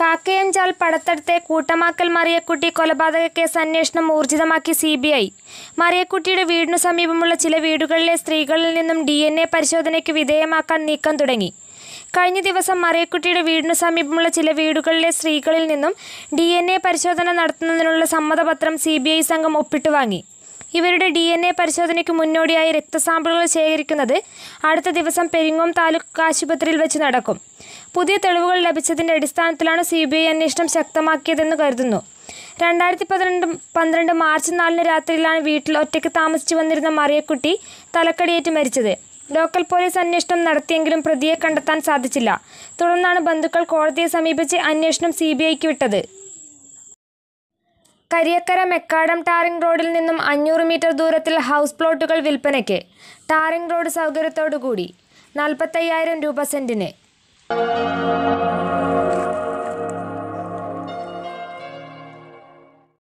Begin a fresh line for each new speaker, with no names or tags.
കാക്കയഞ്ചാൽ പടത്തടത്തെ കൂട്ടമാക്കൽ മറിയക്കുട്ടി കൊലപാതക കേസ് അന്വേഷണം ഊർജിതമാക്കി സി ബി ഐ മറിയക്കുട്ടിയുടെ വീടിനു സമീപമുള്ള ചില വീടുകളിലെ സ്ത്രീകളിൽ നിന്നും ഡി എൻ എ പരിശോധനയ്ക്ക് വിധേയമാക്കാൻ നീക്കം തുടങ്ങി കഴിഞ്ഞ ദിവസം മറിയക്കുട്ടിയുടെ വീടിനു സമീപമുള്ള ചില വീടുകളിലെ സ്ത്രീകളിൽ നിന്നും ഡി പരിശോധന നടത്തുന്നതിനുള്ള സമ്മതപത്രം സി സംഘം ഒപ്പിട്ടു വാങ്ങി ഇവരുടെ ഡി എൻ എ പരിശോധനയ്ക്ക് മുന്നോടിയായി രക്തസാമ്പിളുകൾ ശേഖരിക്കുന്നത് അടുത്ത ദിവസം പെരിങ്ങോം താലൂക്ക് ആശുപത്രിയിൽ വെച്ച് നടക്കും പുതിയ തെളിവുകൾ ലഭിച്ചതിൻ്റെ അടിസ്ഥാനത്തിലാണ് സി ബി ഐ അന്വേഷണം ശക്തമാക്കിയതെന്ന് കരുതുന്നു രണ്ടായിരത്തി പന്ത്രണ്ട് പന്ത്രണ്ട് മാർച്ച് നാലിന് രാത്രിയിലാണ് വീട്ടിൽ ഒറ്റയ്ക്ക് താമസിച്ചു വന്നിരുന്ന മറിയക്കുട്ടി തലക്കടിയേറ്റ് മരിച്ചത് ലോക്കൽ പോലീസ് അന്വേഷണം നടത്തിയെങ്കിലും പ്രതിയെ കണ്ടെത്താൻ സാധിച്ചില്ല തുടർന്നാണ് ബന്ധുക്കൾ കോടതിയെ സമീപിച്ച് അന്വേഷണം സി വിട്ടത് കരിയക്കര മെക്കാടം ടാറിംഗ് റോഡിൽ നിന്നും അഞ്ഞൂറ് മീറ്റർ ദൂരത്തിൽ ഹൗസ് പ്ലോട്ടുകൾ വിൽപ്പനയ്ക്ക് ടാറിംഗ് റോഡ് സൗകര്യത്തോടുകൂടി നാൽപ്പത്തയ്യായിരം രൂപ സെന്റിന്